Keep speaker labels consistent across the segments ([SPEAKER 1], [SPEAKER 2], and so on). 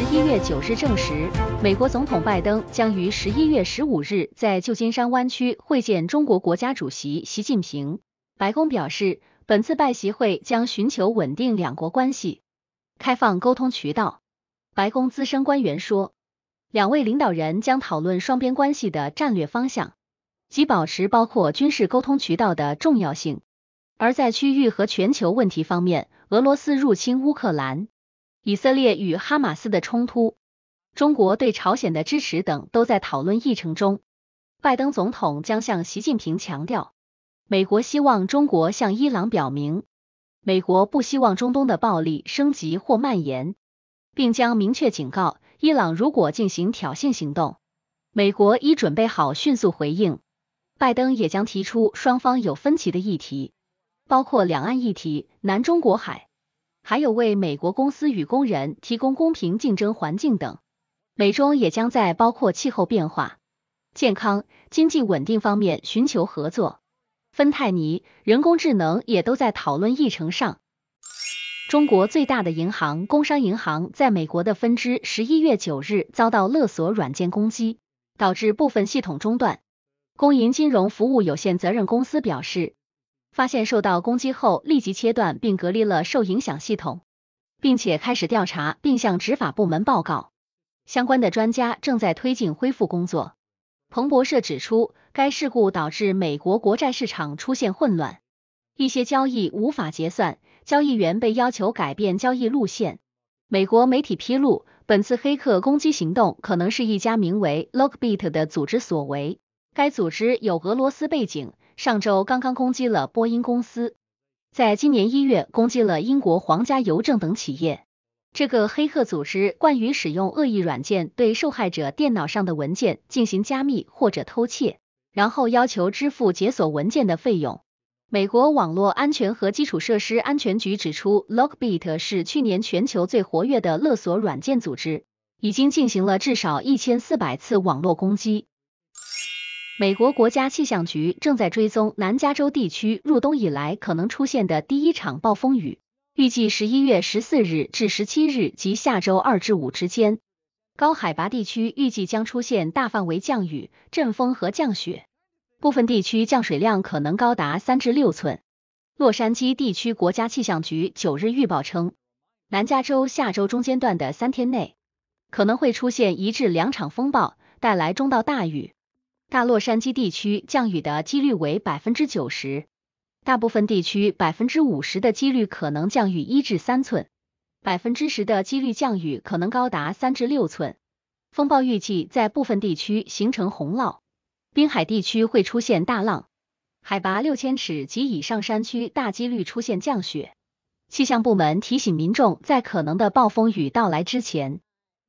[SPEAKER 1] 十一月九日证实，美国总统拜登将于十一月十五日在旧金山湾区会见中国国家主席习近平。白宫表示，本次拜习会将寻求稳定两国关系、开放沟通渠道。白宫资深官员说，两位领导人将讨论双边关系的战略方向及保持包括军事沟通渠道的重要性。而在区域和全球问题方面，俄罗斯入侵乌克兰。以色列与哈马斯的冲突、中国对朝鲜的支持等都在讨论议程中。拜登总统将向习近平强调，美国希望中国向伊朗表明，美国不希望中东的暴力升级或蔓延，并将明确警告伊朗，如果进行挑衅行动，美国已准备好迅速回应。拜登也将提出双方有分歧的议题，包括两岸议题、南中国海。还有为美国公司与工人提供公平竞争环境等，美中也将在包括气候变化、健康、经济稳定方面寻求合作。芬太尼、人工智能也都在讨论议程上。中国最大的银行工商银行在美国的分支，十一月九日遭到勒索软件攻击，导致部分系统中断。工银金融服务有限责任公司表示。发现受到攻击后，立即切断并隔离了受影响系统，并且开始调查，并向执法部门报告。相关的专家正在推进恢复工作。彭博社指出，该事故导致美国国债市场出现混乱，一些交易无法结算，交易员被要求改变交易路线。美国媒体披露，本次黑客攻击行动可能是一家名为 Lockbit 的组织所为，该组织有俄罗斯背景。上周刚刚攻击了波音公司，在今年一月攻击了英国皇家邮政等企业。这个黑客组织惯于使用恶意软件对受害者电脑上的文件进行加密或者偷窃，然后要求支付解锁文件的费用。美国网络安全和基础设施安全局指出，Lockbit 是去年全球最活跃的勒索软件组织，已经进行了至少一千四百次网络攻击。美国国家气象局正在追踪南加州地区入冬以来可能出现的第一场暴风雨，预计十一月十四日至十七日及下周二至五之间，高海拔地区预计将出现大范围降雨、阵风和降雪，部分地区降水量可能高达三至六寸。洛杉矶地区国家气象局九日预报称，南加州下周中间段的三天内可能会出现一至两场风暴，带来中到大雨。大洛杉矶地区降雨的几率为百分之九十，大部分地区百分之五十的几率可能降雨一至三寸，百分之十的几率降雨可能高达三至六寸。风暴预计在部分地区形成洪涝，滨海地区会出现大浪，海拔六千尺及以上山区大几率出现降雪。气象部门提醒民众在可能的暴风雨到来之前，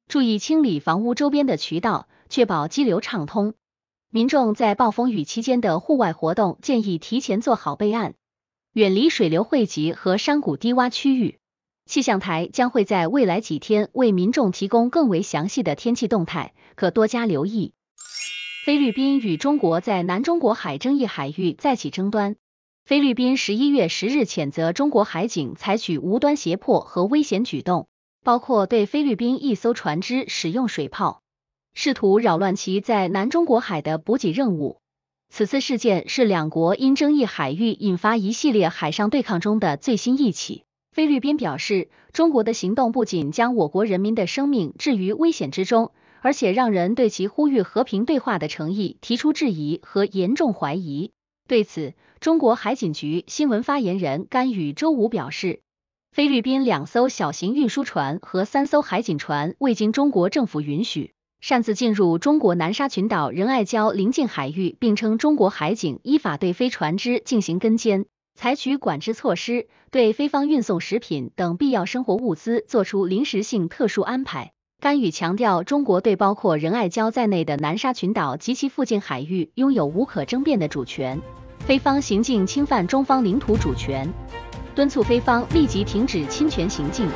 [SPEAKER 1] 注意清理房屋周边的渠道，确保激流畅通。民众在暴风雨期间的户外活动建议提前做好备案，远离水流汇集和山谷低洼区域。气象台将会在未来几天为民众提供更为详细的天气动态，可多加留意。菲律宾与中国在南中国海争议海域再起争端。菲律宾十一月十日谴责中国海警采取无端胁迫和危险举动，包括对菲律宾一艘船只使用水炮。试图扰乱其在南中国海的补给任务。此次事件是两国因争议海域引发一系列海上对抗中的最新一起。菲律宾表示，中国的行动不仅将我国人民的生命置于危险之中，而且让人对其呼吁和平对话的诚意提出质疑和严重怀疑。对此，中国海警局新闻发言人甘宇周五表示，菲律宾两艘小型运输船和三艘海警船未经中国政府允许。擅自进入中国南沙群岛仁爱礁临近海域，并称中国海警依法对非船只进行跟监，采取管制措施，对非方运送食品等必要生活物资作出临时性特殊安排。甘宇强调，中国对包括仁爱礁在内的南沙群岛及其附近海域拥有无可争辩的主权，非方行径侵犯中方领土主权，敦促非方立即停止侵权行径。